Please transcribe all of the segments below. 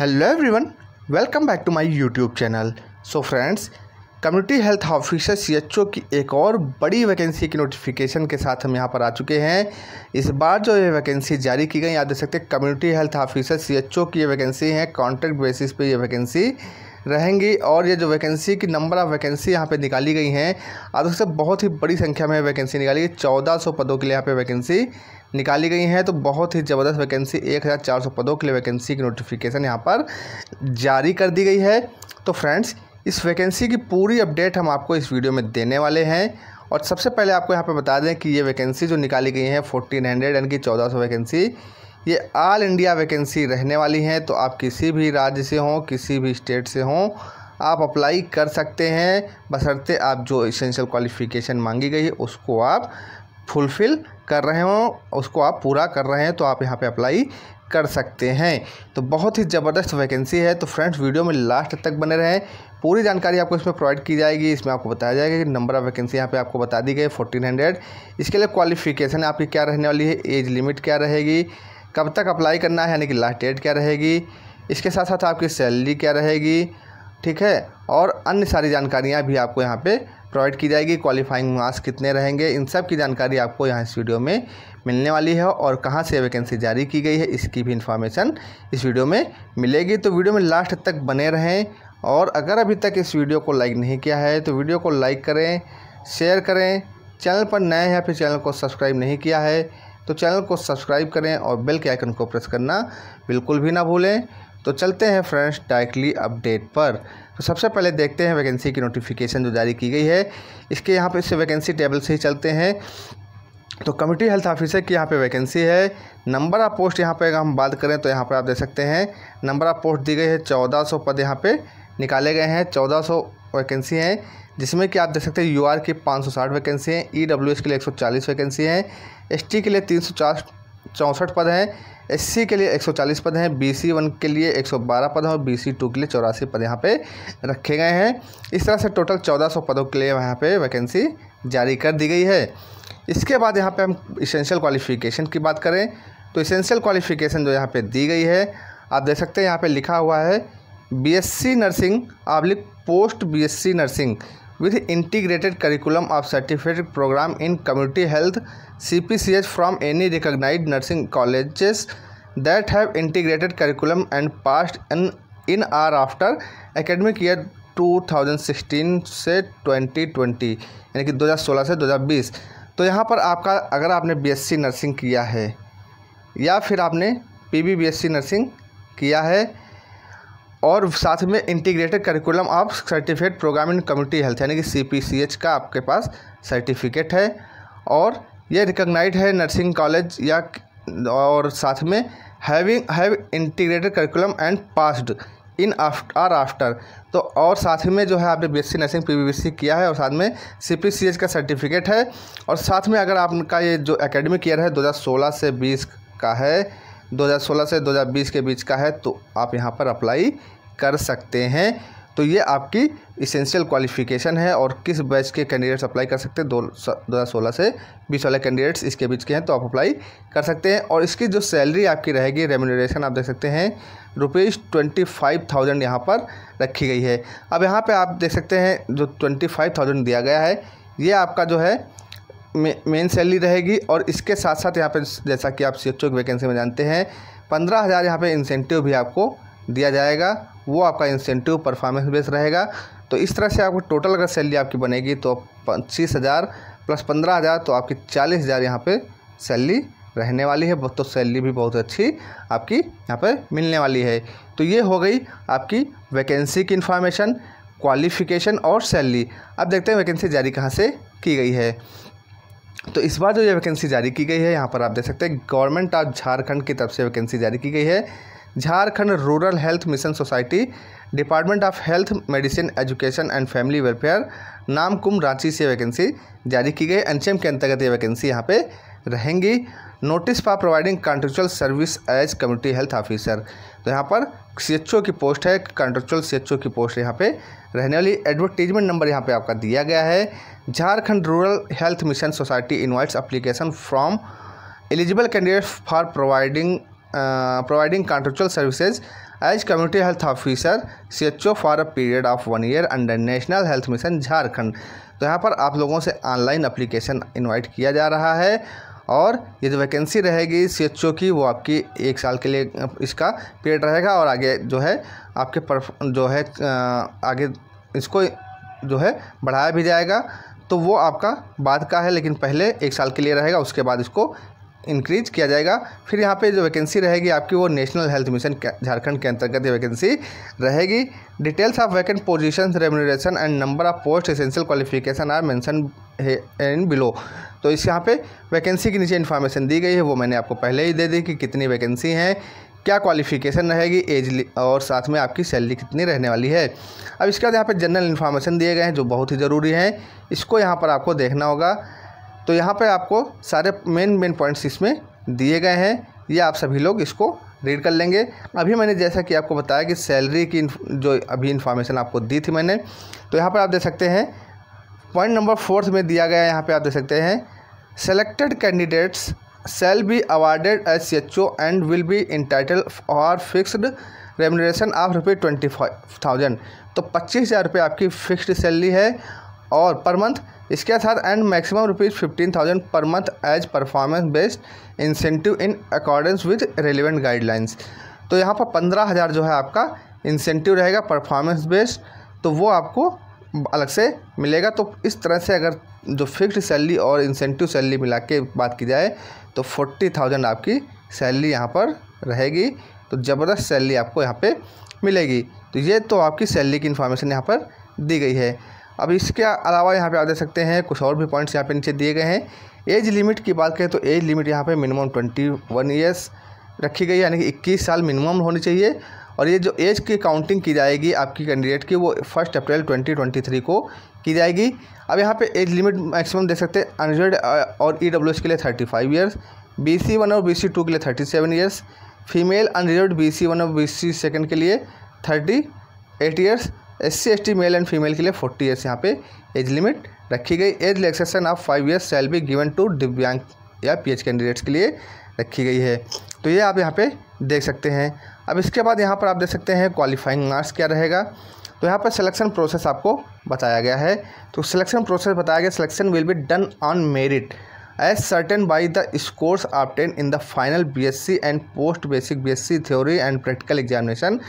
hello everyone welcome back to my YouTube channel so friends community health officer C की एक और बड़ी vacancy की नोटिफिकेशन के साथ हम यहाँ पर आ चुके हैं इस बार जो ये वैकेंसी जारी की गई आप देख सकते हैं कम्युनिटी हेल्थ ऑफिसर सी की ये वैकेंसी है कॉन्ट्रैक्ट बेसिस पे ये वैकेंसी रहेंगी और ये जो वैकेंसी की नंबर ऑफ़ वैकेंसी यहाँ पे निकाली गई हैं आप देख सकते बहुत ही बड़ी संख्या में वैकेंसी निकाली गई चौदह सौ पदों के लिए यहाँ पे वैकेंसी निकाली गई हैं तो बहुत ही ज़बरदस्त वैकेंसी एक हज़ार चार सौ पदों के लिए वैकेंसी की नोटिफिकेशन यहाँ पर जारी कर दी गई है तो फ्रेंड्स इस वैकेंसी की पूरी अपडेट हम आपको इस वीडियो में देने वाले हैं और सबसे पहले आपको यहाँ पर बता दें कि ये वैकेंसी जो निकाली गई है फोर्टीन हंड्रेड यानी कि चौदह सौ वैकेंसी ये ऑल इंडिया वैकेंसी रहने वाली हैं तो आप किसी भी राज्य से हों किसी भी स्टेट से हों आप अप्लाई कर सकते हैं बशर्ते आप जो इसेंशियल क्वालिफ़िकेशन मांगी गई है उसको आप फुलफ़िल कर रहे हों उसको आप पूरा कर रहे हैं तो आप यहाँ पे अप्लाई कर सकते हैं तो बहुत ही ज़बरदस्त वैकेंसी है तो फ्रेंड्स वीडियो में लास्ट तक बने रहें पूरी जानकारी आपको इसमें प्रोवाइड की जाएगी इसमें आपको बताया जाएगा कि नंबर ऑफ वैकेंसी यहाँ पे आपको बता दी गई फोर्टीन हंड्रेड इसके लिए क्वालिफिकेशन आपकी क्या रहने वाली है एज लिमिट क्या रहेगी कब तक अप्लाई करना है यानी कि लास्ट डेट क्या रहेगी इसके साथ साथ आपकी सैलरी क्या रहेगी ठीक है और अन्य सारी जानकारियाँ भी आपको यहाँ पर प्रोवाइड की जाएगी क्वालिफाइंग मार्क्स कितने रहेंगे इन सब की जानकारी आपको यहाँ इस वीडियो में मिलने वाली है और कहाँ से वैकेंसी जारी की गई है इसकी भी इन्फॉर्मेशन इस वीडियो में मिलेगी तो वीडियो में लास्ट तक बने रहें और अगर अभी तक इस वीडियो को लाइक नहीं किया है तो वीडियो को लाइक करें शेयर करें चैनल पर नए हैं फिर चैनल को सब्सक्राइब नहीं किया है तो चैनल को सब्सक्राइब करें और बेल के आइकन को प्रेस करना बिल्कुल भी ना भूलें तो चलते हैं फ्रेंड्स डायरेक्टली अपडेट पर तो सबसे पहले देखते हैं वैकेंसी की नोटिफिकेशन जो जारी की गई है इसके यहाँ पर इससे वैकेंसी टेबल से ही चलते हैं तो कम्युनिटी हेल्थ ऑफिसर की यहाँ पे वैकेंसी है नंबर ऑफ पोस्ट यहाँ पे अगर हम बात करें तो यहाँ पर आप देख सकते हैं नंबर ऑफ पोस्ट दी गई है चौदह सौ पद यहाँ पे निकाले गए हैं चौदह सौ वैकेंसी हैं जिसमें कि आप देख सकते हैं यू आर की पाँच सौ साठ वैकेंसी हैं ई डब्ल्यू एस के लिए एक सौ चालीस वैकेंसी हैं एसटी के लिए तीन सौ चौंसठ पद हैं एससी के लिए 140 पद हैं बीसी वन के लिए 112 पद हैं और बीसी टू के लिए चौरासी पद यहाँ पे रखे गए हैं इस तरह से टोटल 1400 पदों के लिए यहाँ पे वैकेंसी जारी कर दी गई है इसके बाद यहाँ पे हम इसेंशियल क्वालिफिकेशन की बात करें तो इसेंशियल क्वालिफिकेशन जो यहाँ पे दी गई है आप देख सकते हैं यहाँ पे लिखा हुआ है सी नर्सिंग आब्लिक post C nursing with integrated curriculum of certificate program in community health CPCH from any recognized nursing colleges that have integrated curriculum and passed in, in or after academic year 2016 से 2020 यानी कि 2016 से 2020 तो यहाँ पर आपका अगर आपने बीएससी नर्सिंग किया है या फिर आपने पीबीबीएससी नर्सिंग किया है और साथ में integrated curriculum of certificate program in community health यानी कि सी का आपके पास सर्टिफिकेट है और ये रिकग्नाइज है नर्सिंग कॉलेज या और साथ में having have integrated curriculum and passed in are after तो और साथ में जो है आपने बीएससी नर्सिंग पीबीबीसी किया है और साथ में सीपीसीएच का सर्टिफिकेट है और साथ में अगर आपका ये जो एकेडमिक ईयर है 2016 से 20 का है 2016 से 2020 के बीच का है तो आप यहाँ पर अप्लाई कर सकते हैं तो ये आपकी इसेंशियल क्वालिफिकेशन है और किस बैच के कैंडिडेट्स अप्लाई कर सकते हैं दो हज़ार सोलह से बीस वाले कैंडिडेट्स इसके बीच के हैं तो आप अप्लाई कर सकते हैं और इसकी जो सैलरी आपकी रहेगी रेम्यूनरेशन आप देख सकते हैं रुपीज़ ट्वेंटी फाइव थाउजेंड यहाँ पर रखी गई है अब यहाँ पर आप देख सकते हैं जो ट्वेंटी फाइव थाउजेंड दिया गया है ये आपका जो है मेन सैलरी रहेगी और इसके साथ साथ यहाँ पे जैसा कि आप सी एच वैकेंसी में जानते हैं पंद्रह हज़ार यहाँ पर इंसेंटिव भी आपको दिया जाएगा वो आपका इंसेंटिव परफॉर्मेंस बेस रहेगा तो इस तरह से आपको टोटल अगर सैलरी आपकी बनेगी तो पच्चीस हज़ार प्लस पंद्रह हज़ार तो आपकी चालीस हज़ार यहाँ पर सैलरी रहने वाली है तो सैलरी भी बहुत अच्छी आपकी यहाँ पर मिलने वाली है तो ये हो गई आपकी वैकेंसी की इन्फॉर्मेशन क्वालिफिकेशन और सैलरी अब देखते हैं वैकेंसी जारी कहाँ से की गई है तो इस बार जो ये वैकेंसी जारी की गई है यहाँ पर आप देख सकते हैं गवर्नमेंट ऑफ झारखंड की तरफ से वैकेंसी जारी की गई है Jharkhand rural health mission society department of health medicine education and family welfare नाम कुम रांची से वैकेंसी जारी की गई एनसीएम के अंतर्गत ये वैकेंसी यहाँ पे रहेंगी notice for providing contractual service as community health officer तो यहाँ पर सी की पोस्ट है कॉन्ट्रेक्चुअल सी की पोस्ट यहाँ पे रहने वाली एडवर्टीजमेंट नंबर यहाँ पे आपका दिया गया है Jharkhand rural health mission society invites application from eligible candidate for providing providing contractual services as community health officer C H O for a period of one year under national health mission Jharkhand तो यहाँ पर आप लोगों से online application invite किया जा रहा है और ये जो वैकेंसी रहेगी सी एच ओ की वो आपकी एक साल के लिए इसका पीरियड रहेगा और आगे जो है आपके पर जो है आगे इसको जो है बढ़ाया भी जाएगा तो वो आपका बाद का है लेकिन पहले एक साल के लिए रहेगा उसके बाद इसको इंक्रीज किया जाएगा फिर यहाँ पे जो वैकेंसी रहेगी आपकी वो नेशनल हेल्थ मिशन झारखंड के अंतर्गत ये वैकेंसी रहेगी details of vacant positions remuneration and number of post essential qualification are mention in below तो इस यहाँ पे वैकेंसी के नीचे इन्फॉर्मेशन दी गई है वो मैंने आपको पहले ही दे दी कि कितनी वैकेंसी हैं क्या क्वालिफिकेशन रहेगी एज और साथ में आपकी सैलरी कितनी रहने वाली है अब इसके बाद यहाँ पर जनरल इन्फॉर्मेशन दिए गए हैं जो बहुत ही ज़रूरी हैं इसको यहाँ पर आपको देखना होगा तो यहाँ पर आपको सारे मेन मेन पॉइंट्स इसमें दिए गए हैं ये आप सभी लोग इसको रीड कर लेंगे अभी मैंने जैसा कि आपको बताया कि सैलरी की जो अभी इन्फॉर्मेशन आपको दी थी मैंने तो यहाँ पर आप देख सकते हैं पॉइंट नंबर फोर्थ में दिया गया है यहाँ पर आप देख सकते हैं selected candidates shall be awarded as C H O and will be entitle और fixed remuneration of rupees twenty five thousand तो पच्चीस हज़ार रुपये आपकी फिक्स्ड सैलरी है और पर मंथ इसके साथ and maximum rupees fifteen thousand per month as performance based incentive in accordance with relevant guidelines तो यहाँ पर पंद्रह हज़ार जो है आपका इंसेंटिव रहेगा परफॉर्मेंस बेस्ड तो वो आपको अलग से मिलेगा तो इस तरह से अगर जो फिक्स्ड सैलरी और इंसेंटिव सैलरी मिला के बात की जाए तो फोर्टी थाउजेंड आपकी सैलरी यहाँ पर रहेगी तो ज़बरदस्त सैलरी आपको यहाँ पे मिलेगी तो ये तो आपकी सैलरी की इन्फॉर्मेशन यहाँ पर दी गई है अब इसके अलावा यहाँ पे आप देख सकते हैं कुछ और भी पॉइंट्स यहाँ पे नीचे दिए गए हैं एज लिमिट की बात करें तो एज लिमिट यहाँ पे मिनिमम ट्वेंटी वन ईयर्स रखी गई यानी कि इक्कीस साल मिनिमम होनी चाहिए और ये जो एज की काउंटिंग की जाएगी आपकी कैंडिडेट की वो फर्स्ट अप्रैल 2023 को की जाएगी अब यहाँ पे एज लिमिट मैक्सिमम देख सकते हैं अनरेड और ई e के लिए thirty five years B C one और बी सी टू के लिए thirty seven years female unreserved B C one और बी सी सेकेंड के लिए thirty eight years S C S T male and female के लिए फोर्टी ईयर्स यहाँ पे एज लिमिट रखी गई age relaxation of five years shall be given to divyang या पी एच कैंडिडेट्स के लिए रखी गई है तो ये आप यहाँ पे देख सकते हैं अब इसके बाद यहाँ पर आप देख सकते हैं क्वालिफाइंग मार्क्स क्या रहेगा तो यहाँ पर सिलेक्शन प्रोसेस आपको बताया गया है तो सिलेक्शन प्रोसेस बताया गया selection will be done on merit as certain by the scores obtain in the final B S C and post basic B S C theory and practical examination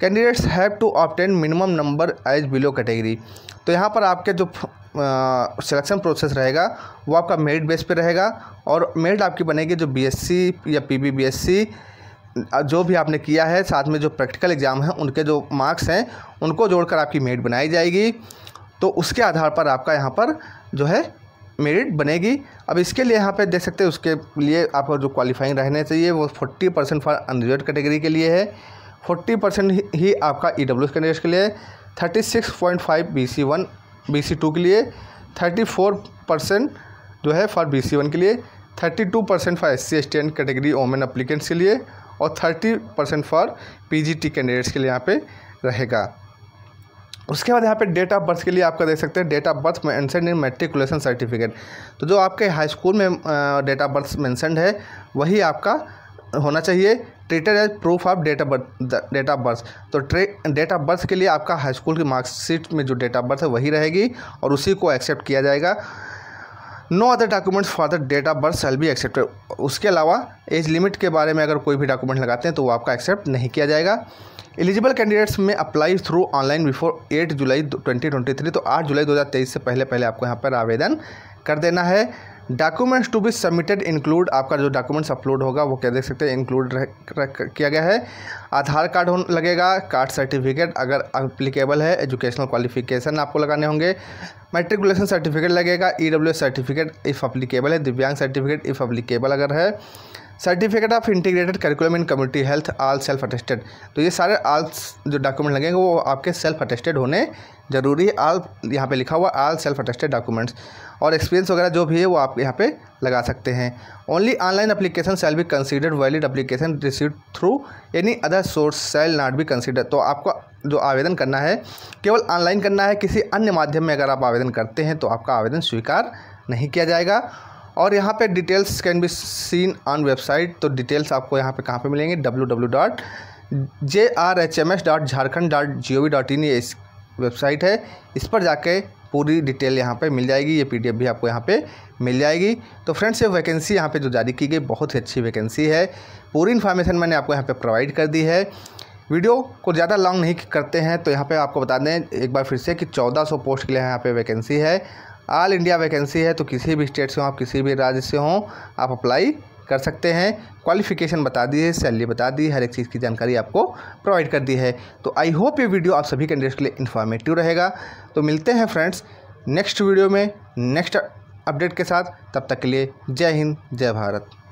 candidates have to obtain minimum number as below category तो यहाँ पर आपके जो selection process रहेगा वो आपका merit base पे रहेगा और मेरिट आपकी बनेगी जो बीएससी या पीबीबीएससी जो भी आपने किया है साथ में जो प्रैक्टिकल एग्ज़ाम है उनके जो मार्क्स हैं उनको जोड़कर आपकी मेरिट बनाई जाएगी तो उसके आधार पर आपका यहाँ पर जो है मेरिट बनेगी अब इसके लिए यहाँ पे देख सकते हैं उसके लिए आपका जो क्वालिफाइंग रहने चाहिए वो forty percent for unreserved category के लिए है फोर्टी परसेंट ही आपका ई डब्ल्यू एस कैंडिडेट्स के लिए thirty six point five B C one B C two के लिए थर्टी फोर परसेंट जो है फॉर बी सी वन के लिए thirty two percent for S C S T and category women applicants के लिए और thirty percent for P G T candidates के लिए यहाँ पे रहेगा उसके बाद यहाँ पे डेट ऑफ बर्थ के लिए आपका देख सकते हैं date of birth mention in matriculation certificate तो जो आपके हाई स्कूल में डेट ऑफ बर्थ मैंसनड है वही आपका होना चाहिए treated as proof of date of birth date of birth तो ट्रे डेट ऑफ बर्थ के लिए आपका हाई स्कूल की मार्कशीट में जो डेट ऑफ बर्थ है वही रहेगी और उसी को एक्सेप्ट किया जाएगा no other documents for the date of birth shall be accepted उसके अलावा एज लिमिट के बारे में अगर कोई भी डॉक्यूमेंट लगाते हैं तो वो आपका एक्सेप्ट नहीं किया जाएगा eligible candidates may apply through online before 8 July 2023 तो 8 जुलाई 2023 से पहले पहले आपको यहाँ पर आवेदन कर देना है documents to be submitted include आपका जो डॉक्यूमेंट्स अपलोड होगा वो क्या देख सकते हैं इंक्लूड किया गया है आधार कार्ड लगेगा कास्ट सर्टिफिकेट अगर अप्लीकेबल है एजुकेशनल क्वालिफिकेशन आपको लगाने होंगे मेट्रिकुलेशन सर्टिफिकेट लगेगा ई सर्टिफिकेट इफ़ अप्लीकेबल है दिव्यांग सर्टिफिकेट इफ़ अप्लीकेबल अगर है certificate of integrated curriculum in community health all self attested तो ये सारे आल जो डॉक्यूमेंट लगेंगे वो आपके सेल्फ अटेस्टेड होने ज़रूरी है आल यहाँ पे लिखा हुआ आल सेल्फ अटेस्टेड डॉक्यूमेंट्स और एक्सपीरियंस वगैरह जो भी है वो आप यहाँ पे लगा सकते हैं only online application shall be considered valid application receive through any other source shall not be consider तो आपको जो आवेदन करना है केवल ऑनलाइन करना है किसी अन्य माध्यम में अगर आप आवेदन करते हैं तो आपका आवेदन स्वीकार नहीं किया जाएगा और यहाँ पे details can be seen on website तो डिटेल्स आपको यहाँ पे कहाँ पे मिलेंगे W W dot J R H M S dot Jharkhand dot G O V dot in ये इस वेबसाइट है इस पर जाके पूरी डिटेल यहाँ पे मिल जाएगी ये पीडीएफ भी आपको यहाँ पे मिल जाएगी तो फ्रेंड्स ये वैकेंसी यहाँ पे जो जारी की गई बहुत ही अच्छी वैकेंसी है पूरी इन्फॉर्मेशन मैंने आपको यहाँ पे प्रोवाइड कर दी है वीडियो को ज़्यादा लॉन्ग नहीं करते हैं तो यहाँ पे आपको बता दें एक बार फिर से कि 1400 पोस्ट के लिए यहाँ पे वैकेंसी है ऑल इंडिया वैकेंसी है तो किसी भी स्टेट से हो आप किसी भी राज्य से हों आप अप्लाई कर सकते हैं क्वालिफिकेशन बता दी है सैलरी बता दी हर एक चीज़ की जानकारी आपको प्रोवाइड कर दी है तो आई होप ये वीडियो आप सभी कैंडिडेट्स के लिए इन्फॉर्मेटिव रहेगा तो मिलते हैं फ्रेंड्स नेक्स्ट वीडियो में नेक्स्ट अपडेट के साथ तब तक के लिए जय हिंद जय भारत